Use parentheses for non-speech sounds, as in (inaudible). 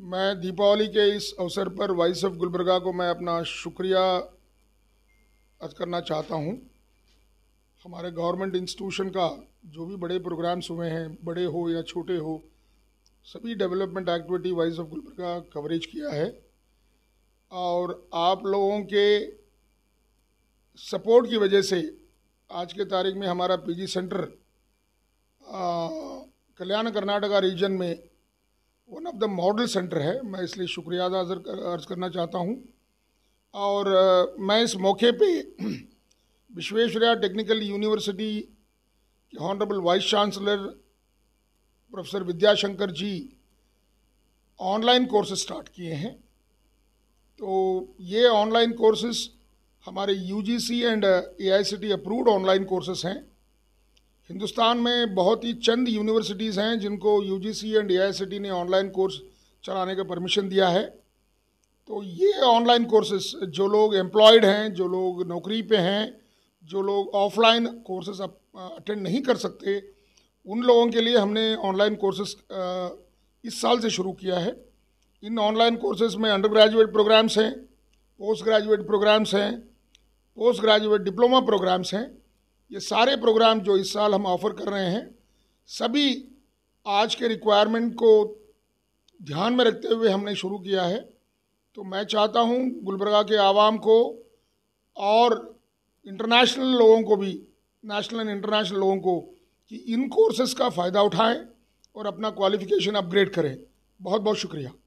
मैं दीपावली के इस अवसर पर वाइस ऑफ गुलबर्गा को मैं अपना शुक्रिया अर्ज करना चाहता हूँ हमारे गवर्नमेंट इंस्टीट्यूशन का जो भी बड़े प्रोग्राम्स हुए हैं बड़े हो या छोटे हो सभी development activity wise of Gulbarga coverage किया है और आप लोगों के सपोर्ट की वजह से आज के तारीख में हमारा PG centre Kalyan Karnataka region one of the द मॉडल सेंटर है मैं इसलिए शुक्रिया अदा अर्ज करना चाहता हूँ और मैं इस मौके पे (clears throat) विश्वेश्वरिया टेक्निकल यूनिवर्सिटी के honourable vice chancellor professor Vidyashankar ji online courses start किए हैं तो ये ऑनलाइन कोर्सेज हमारे UGC and AICTE approved online courses हैं हिंदुस्तान में बहुत ही चंद यूनिवर्सिटीज़ हैं जिनको यू एंड ए ने ऑनलाइन कोर्स चलाने का परमिशन दिया है तो ये ऑनलाइन कोर्सेस जो लोग एम्प्लॉयड हैं जो लोग नौकरी पे हैं जो लोग ऑफलाइन कोर्सेज अटेंड नहीं कर सकते उन लोगों के लिए हमने ऑनलाइन कोर्सेस इस साल से शुरू किया है इन ऑनलाइन कोर्सेज में अंडर ग्रेजुएट प्रोग्राम्स हैं पोस्ट ग्रेजुएट प्रोग्राम्स हैं पोस्ट ग्रेजुएट डिप्लोमा प्रोग्राम्स हैं ये सारे प्रोग्राम जो इस साल हम ऑफ़र कर रहे हैं सभी आज के रिक्वायरमेंट को ध्यान में रखते हुए हमने शुरू किया है तो मैं चाहता हूँ गुलबर्गा के आवाम को और इंटरनेशनल लोगों को भी नेशनल एंड इंटरनेशनल लोगों को कि इन कोर्सेज़ का फ़ायदा उठाएं और अपना क्वालिफ़िकेशन अपग्रेड करें बहुत बहुत शुक्रिया